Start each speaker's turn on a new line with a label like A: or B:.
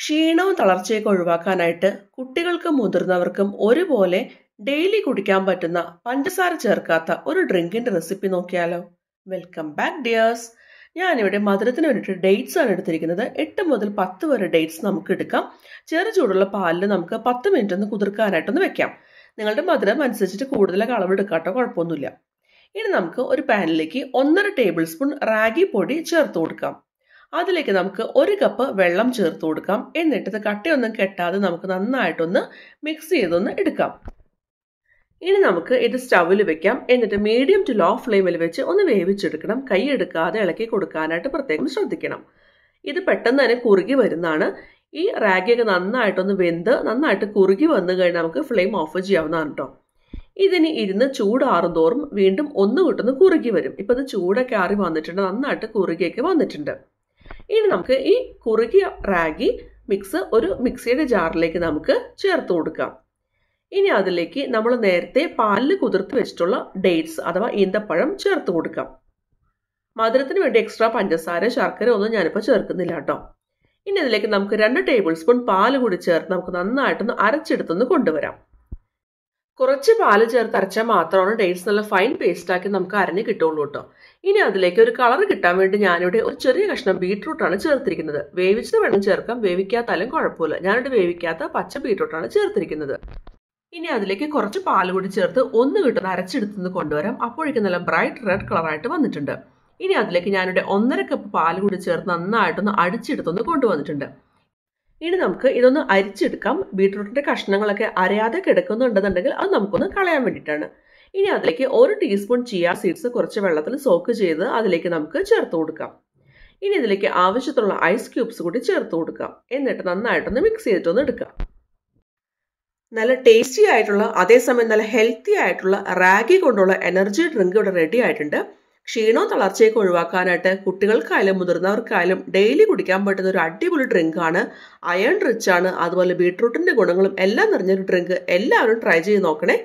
A: ക്ഷീണവും തളർച്ചയൊക്കെ ഒഴിവാക്കാനായിട്ട് കുട്ടികൾക്കും മുതിർന്നവർക്കും ഒരുപോലെ ഡെയിലി കുടിക്കാൻ പറ്റുന്ന പഞ്ചസാര ചേർക്കാത്ത ഒരു ഡ്രിങ്കിന്റെ റെസിപ്പി നോക്കിയാലോ വെൽക്കം ബാക്ക് ഡിയേഴ്സ് ഞാനിവിടെ മധുരത്തിന് വേണ്ടിയിട്ട് ഡേറ്റ്സ് ആണ് എടുത്തിരിക്കുന്നത് എട്ട് മുതൽ പത്ത് വരെ ഡേറ്റ്സ് നമുക്ക് എടുക്കാം ചെറു ചൂടുള്ള പാലിൽ നമുക്ക് പത്ത് മിനിറ്റ് ഒന്ന് കുതിർക്കാനായിട്ടൊന്ന് വെക്കാം നിങ്ങളുടെ മധുരം അനുസരിച്ചിട്ട് കൂടുതലൊക്കെ അളവെടുക്കാട്ടോ കുഴപ്പമൊന്നുമില്ല ഇനി നമുക്ക് ഒരു പാനിലേക്ക് ഒന്നര ടേബിൾ സ്പൂൺ റാഗി പൊടി ചേർത്ത് കൊടുക്കാം അതിലേക്ക് നമുക്ക് ഒരു കപ്പ് വെള്ളം ചേർത്ത് കൊടുക്കാം എന്നിട്ട് ഇത് കട്ടയൊന്നും കെട്ടാതെ നമുക്ക് നന്നായിട്ടൊന്ന് മിക്സ് ചെയ്തൊന്ന് എടുക്കാം ഇനി നമുക്ക് ഇത് സ്റ്റൗവിൽ വെക്കാം എന്നിട്ട് മീഡിയം ടു ലോ ഫ്ലെയിമിൽ വെച്ച് ഒന്ന് വേവിച്ചെടുക്കണം കൈ എടുക്കാതെ ഇളക്കി കൊടുക്കാനായിട്ട് പ്രത്യേകം ശ്രദ്ധിക്കണം ഇത് പെട്ടെന്ന് തന്നെ കുറുകി വരുന്നതാണ് ഈ റാഗിയൊക്കെ നന്നായിട്ടൊന്ന് വെന്ത് നന്നായിട്ട് കുറുകി വന്നു കഴിഞ്ഞാൽ നമുക്ക് ഫ്ലെയിം ഓഫ് ചെയ്യാവുന്നതാണ് കേട്ടോ ഇതിന് ഇരുന്ന് ചൂടാറും തോറും വീണ്ടും ഒന്ന് കിട്ടുന്ന കുറുകി വരും ഇപ്പം ഇത് ചൂടൊക്കെ ആറി വന്നിട്ടുണ്ട് നന്നായിട്ട് കുറുകിയൊക്കെ വന്നിട്ടുണ്ട് ഇനി നമുക്ക് ഈ കുറുകിയ റാഗി മിക്സ് ഒരു മിക്സിയുടെ ജാറിലേക്ക് നമുക്ക് ചേർത്ത് കൊടുക്കാം ഇനി അതിലേക്ക് നമ്മൾ നേരത്തെ പാലിൽ കുതിർത്ത് വെച്ചിട്ടുള്ള ഡേറ്റ്സ് അഥവാ ഈന്തപ്പഴം ചേർത്ത് കൊടുക്കാം മധുരത്തിന് വേണ്ടി എക്സ്ട്രാ പഞ്ചസാര ശർക്കര ഒന്നും ഞാനിപ്പോൾ ചേർക്കുന്നില്ല കേട്ടോ ഇനി അതിലേക്ക് നമുക്ക് രണ്ട് ടേബിൾ സ്പൂൺ പാൽ കൂടി ചേർത്ത് നമുക്ക് നന്നായിട്ടൊന്ന് അരച്ചെടുത്തൊന്ന് കൊണ്ടുവരാം കുറച്ച് പാല് ചേർത്ത് അരച്ചാൽ മാത്രമാണ് ഡേറ്റ്സ് നല്ല ഫൈൻ പേസ്റ്റാക്കി നമുക്ക് അരഞ്ഞ് കിട്ടുള്ളൂ കേട്ടോ ഇനി അതിലേക്ക് ഒരു കളർ കിട്ടാൻ വേണ്ടി ഞാനിവിടെ ഒരു ചെറിയ കഷ്ണം ബീട്രൂട്ടാണ് ചേർത്തിരിക്കുന്നത് വേവിച്ചത് വേണം ചേർക്കാം വേവിക്കാത്താലും കുഴപ്പമില്ല ഞാനിവിടെ വേവിക്കാത്ത പച്ച ബീട്രൂട്ടാണ് ചേർത്തിരിക്കുന്നത് ഇനി അതിലേക്ക് കുറച്ച് പാൽ കൂടി ചേർത്ത് ഒന്ന് കിട്ടുന്ന അരച്ചെടുത്തുനിന്ന് കൊണ്ടുവരാം അപ്പോഴേക്കും നല്ല ബ്രൈറ്റ് റെഡ് കളറായിട്ട് വന്നിട്ടുണ്ട് ഇനി അതിലേക്ക് ഞാനിവിടെ ഒന്നര കപ്പ് പാൽ കൂടി ചേർത്ത് നന്നായിട്ടൊന്ന് അടിച്ചെടുത്തൊന്ന് കൊണ്ടുവന്നിട്ടുണ്ട് ഇനി നമുക്ക് ഇതൊന്ന് അരിച്ചെടുക്കാം ബീട്രൂട്ടിൻ്റെ കഷ്ണങ്ങളൊക്കെ അരയാതെ കിടക്കുന്നുണ്ടെന്നുണ്ടെങ്കിൽ അത് നമുക്കൊന്ന് കളയാൻ വേണ്ടിയിട്ടാണ് ഇനി അതിലേക്ക് ഒരു ടീസ്പൂൺ ചിയ സീഡ്സ് കുറച്ച് വെള്ളത്തിൽ സോക്ക് ചെയ്ത് അതിലേക്ക് നമുക്ക് ചേർത്ത് കൊടുക്കാം ഇനി ഇതിലേക്ക് ആവശ്യത്തിനുള്ള ഐസ് ക്യൂബ്സ് കൂടി ചേർത്ത് കൊടുക്കാം എന്നിട്ട് നന്നായിട്ടൊന്ന് മിക്സ് ചെയ്തിട്ടൊന്ന് എടുക്കാം നല്ല ടേസ്റ്റി ആയിട്ടുള്ള അതേസമയം നല്ല ഹെൽത്തി ആയിട്ടുള്ള റാഗി കൊണ്ടുള്ള എനർജി ഡ്രിങ്ക് ഇവിടെ റെഡി ആയിട്ടുണ്ട് ക്ഷീണവും തളർച്ചയൊക്കെ ഒഴിവാക്കാനായിട്ട് കുട്ടികൾക്കായാലും മുതിർന്നവർക്കായാലും ഡെയിലി കുടിക്കാൻ പറ്റുന്ന ഒരു അടിപൊളി ഡ്രിങ്കാണ് അയൺ റിച്ച് ആണ് അതുപോലെ ബീട്രൂട്ടിൻ്റെ ഗുണങ്ങളും എല്ലാം നിറഞ്ഞൊരു ഡ്രിങ്ക് എല്ലാവരും ട്രൈ ചെയ്ത് നോക്കണേ